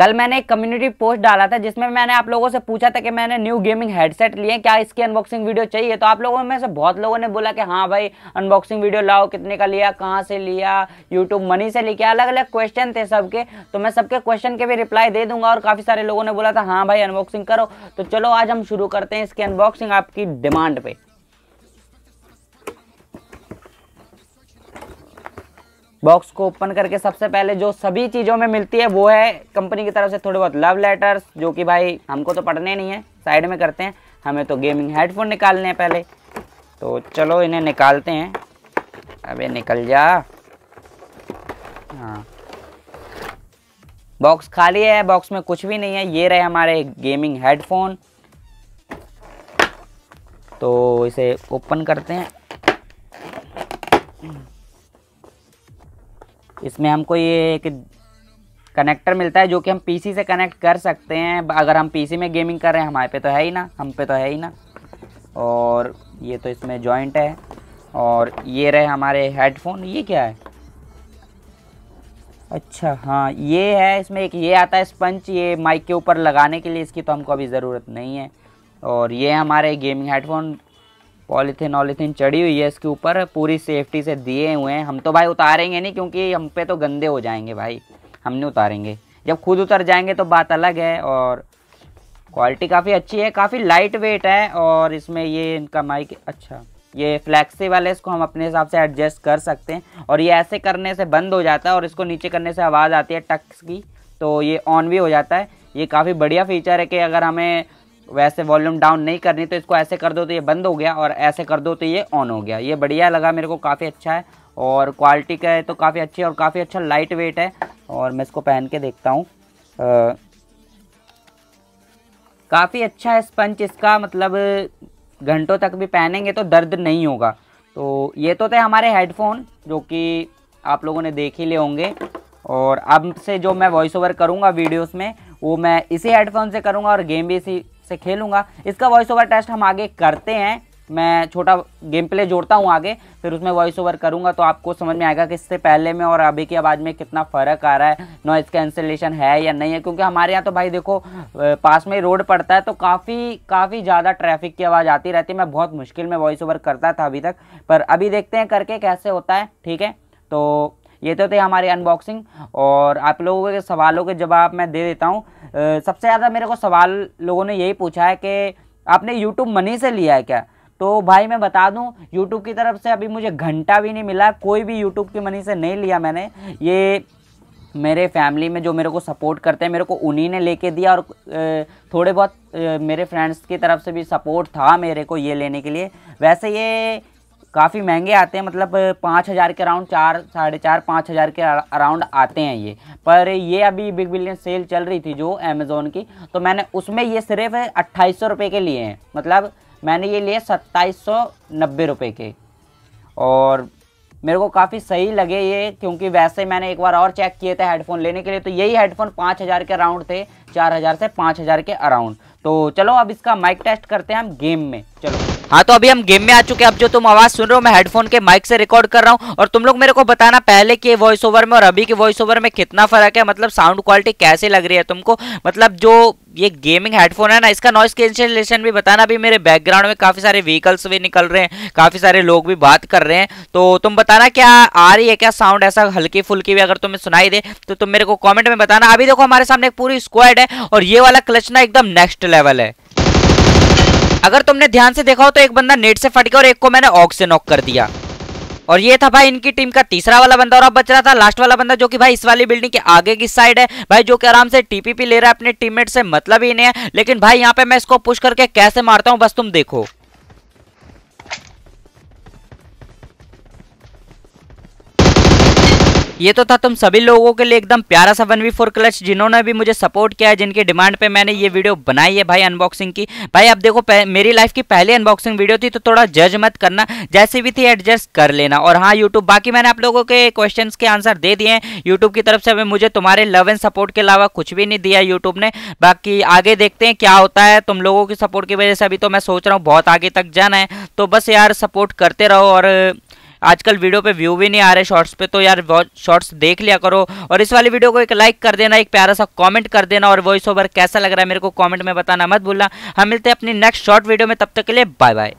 कल मैंने एक कम्युनिटी पोस्ट डाला था जिसमें मैंने आप लोगों से पूछा था कि मैंने न्यू गेमिंग हेडसेट लिए क्या इसकी अनबॉक्सिंग वीडियो चाहिए तो आप लोगों में से बहुत लोगों ने बोला कि हाँ भाई अनबॉक्सिंग वीडियो लाओ कितने का लिया कहाँ से लिया यूट्यूब मनी से लिया अलग अलग क्वेश्चन थे सबके तो मैं सबके क्वेश्चन के भी रिप्लाई दे दूंगा और काफ़ी सारे लोगों ने बोला था हाँ भाई अनबॉक्सिंग करो तो चलो आज हम शुरू करते हैं इसकी अनबॉक्सिंग आपकी डिमांड पर बॉक्स को ओपन करके सबसे पहले जो सभी चीज़ों में मिलती है वो है कंपनी की तरफ से थोड़े बहुत लव लेटर्स जो कि भाई हमको तो पढ़ने नहीं है साइड में करते हैं हमें तो गेमिंग हेडफोन निकालने हैं पहले तो चलो इन्हें निकालते हैं अबे निकल जा हाँ बॉक्स खाली है बॉक्स में कुछ भी नहीं है ये रहे हमारे गेमिंग हेडफोन तो इसे ओपन करते हैं इसमें हमको ये एक कनेक्टर मिलता है जो कि हम पीसी से कनेक्ट कर सकते हैं अगर हम पीसी में गेमिंग कर रहे हैं हमारे पे तो है ही ना हम पे तो है ही ना और ये तो इसमें जॉइंट है और ये रहे हमारे हेडफोन ये क्या है अच्छा हाँ ये है इसमें एक ये आता है स्पंच ये माइक के ऊपर लगाने के लिए इसकी तो हमको अभी ज़रूरत नहीं है और ये हमारे गेमिंग हेडफोन पॉलीथीन वॉलीथीन चढ़ी हुई है इसके ऊपर पूरी सेफ्टी से दिए हुए हैं हम तो भाई उतारेंगे नहीं क्योंकि हम पे तो गंदे हो जाएंगे भाई हम नहीं उतारेंगे जब खुद उतर जाएंगे तो बात अलग है और क्वालिटी काफ़ी अच्छी है काफ़ी लाइट वेट है और इसमें ये इनका माइक अच्छा ये फ्लैक्सी वाले इसको हम अपने हिसाब से एडजस्ट कर सकते हैं और ये ऐसे करने से बंद हो जाता है और इसको नीचे करने से आवाज़ आती है टक्स की तो ये ऑन भी हो जाता है ये काफ़ी बढ़िया फीचर है कि अगर हमें वैसे वॉल्यूम डाउन नहीं करनी तो इसको ऐसे कर दो तो ये बंद हो गया और ऐसे कर दो तो ये ऑन हो गया ये बढ़िया लगा मेरे को काफ़ी अच्छा है और क्वालिटी का है तो काफ़ी अच्छी और काफ़ी अच्छा लाइट वेट है और मैं इसको पहन के देखता हूँ काफ़ी अच्छा है स्पंच इसका मतलब घंटों तक भी पहनेंगे तो दर्द नहीं होगा तो ये तो थे हमारे हेडफोन जो कि आप लोगों ने देख ही लिए होंगे और अब से जो मैं वॉइस ओवर करूँगा वीडियोस में वो मैं इसी हेडफोन से करूँगा और गेम भी इसी से खेलूंगा इसका वॉइस ओवर टेस्ट हम आगे करते हैं मैं छोटा गेम प्ले जोड़ता हूँ आगे फिर उसमें वॉइस ओवर करूँगा तो आपको समझ में आएगा कि इससे पहले में और अभी की आवाज़ में कितना फ़र्क आ रहा है नॉइस कैंसिलेशन है या नहीं है क्योंकि हमारे यहाँ तो भाई देखो पास में रोड पड़ता है तो काफ़ी काफ़ी ज़्यादा ट्रैफिक की आवाज़ आती रहती है मैं बहुत मुश्किल में वॉइस ओवर करता था अभी तक पर अभी देखते हैं करके कैसे होता है ठीक है तो ये तो थे हमारे अनबॉक्सिंग और आप लोगों के सवालों के जवाब मैं दे देता हूँ सबसे ज़्यादा मेरे को सवाल लोगों ने यही पूछा है कि आपने यूट्यूब मनी से लिया है क्या तो भाई मैं बता दूं यूट्यूब की तरफ से अभी मुझे घंटा भी नहीं मिला कोई भी यूट्यूब की मनी से नहीं लिया मैंने ये मेरे फैमिली में जो मेरे को सपोर्ट करते हैं मेरे को उन्हीं ने लेके दिया और थोड़े बहुत मेरे फ्रेंड्स की तरफ से भी सपोर्ट था मेरे को ये लेने के लिए वैसे ये काफ़ी महंगे आते हैं मतलब पाँच हज़ार के अराउंड चार साढ़े चार पाँच हज़ार के अराउंड आते हैं ये पर ये अभी बिग बिलियन सेल चल रही थी जो अमेज़ोन की तो मैंने उसमें ये सिर्फ अट्ठाईस सौ के लिए हैं मतलब मैंने ये लिए सत्ताईस सौ नब्बे रुपये के और मेरे को काफ़ी सही लगे ये क्योंकि वैसे मैंने एक बार और चेक किए थे हेडफोन लेने के लिए तो यही हेडफोन पाँच हज़ार के अराउंड थे चार हज़ार से पाँच हज़ार के अराउंड तो चलो अब इसका माइक टेस्ट करते हैं हम गेम में चलो हाँ तो अभी हम गेम में आ चुके हैं अब जो तुम आवाज सुन रहे हो मैं हेडफोन के माइक से रिकॉर्ड कर रहा हूँ और तुम लोग मेरे को बताना पहले के वॉइस ओवर में और अभी के वॉइस ओवर में कितना फर्क है मतलब साउंड क्वालिटी कैसे लग रही है तुमको मतलब जो ये गेमिंग हेडफोन है ना इसका नॉइस कैंसिलेशन भी बताना अभी मेरे बैकग्राउंड में काफी सारे व्हीकल्स भी निकल रहे हैं काफी सारे लोग भी बात कर रहे हैं तो तुम बताना क्या आ रही है क्या साउंड ऐसा हल्की फुल्की भी अगर तुम्हें सुनाई दे तो तुम मेरे को कॉमेंट में बताना अभी देखो हमारे सामने एक पूरी स्क्वाड है और ये वाला क्लच ना एकदम नेक्स्ट लेवल है अगर तुमने ध्यान से देखा हो तो एक बंदा नेट से फट गया और एक को मैंने ऑग से नॉक कर दिया और ये था भाई इनकी टीम का तीसरा वाला बंदा और अब बच रहा था लास्ट वाला बंदा जो कि भाई इस वाली बिल्डिंग के आगे की साइड है भाई जो कि आराम से टीपीपी ले रहा है अपने टीममेट से मतलब ही नहीं है लेकिन भाई यहाँ पे मैं इसको पुश करके कैसे मारता हूँ बस तुम देखो ये तो था तुम सभी लोगों के लिए एकदम प्यारा सा वन वी फोर क्लच जिन्होंने भी मुझे सपोर्ट किया है जिनकी डिमांड पे मैंने ये वीडियो बनाई है भाई अनबॉक्सिंग की भाई आप देखो मेरी लाइफ की पहली अनबॉक्सिंग वीडियो थी तो थोड़ा जज मत करना जैसे भी थी एडजस्ट कर लेना और हाँ यूट्यूब बाकी मैंने आप लोगों के क्वेश्चन के आंसर दे दिए हैं यूट्यूब की तरफ से अभी मुझे तुम्हारे लव एंड सपोर्ट के अलावा कुछ भी नहीं दिया यूट्यूब ने बाकी आगे देखते हैं क्या होता है तुम लोगों की सपोर्ट की वजह से अभी तो मैं सोच रहा हूँ बहुत आगे तक जाना है तो बस यार सपोर्ट करते रहो और आजकल वीडियो पे व्यू भी नहीं आ रहे शॉर्ट्स पे तो यार शॉर्ट्स देख लिया करो और इस वाली वीडियो को एक लाइक कर देना एक प्यारा सा कॉमेंट कर देना और वॉइस ओवर कैसा लग रहा है मेरे को कॉमेंट में बताना मत भूलना हम मिलते हैं अपनी नेक्स्ट शॉर्ट वीडियो में तब तक के लिए बाय बाय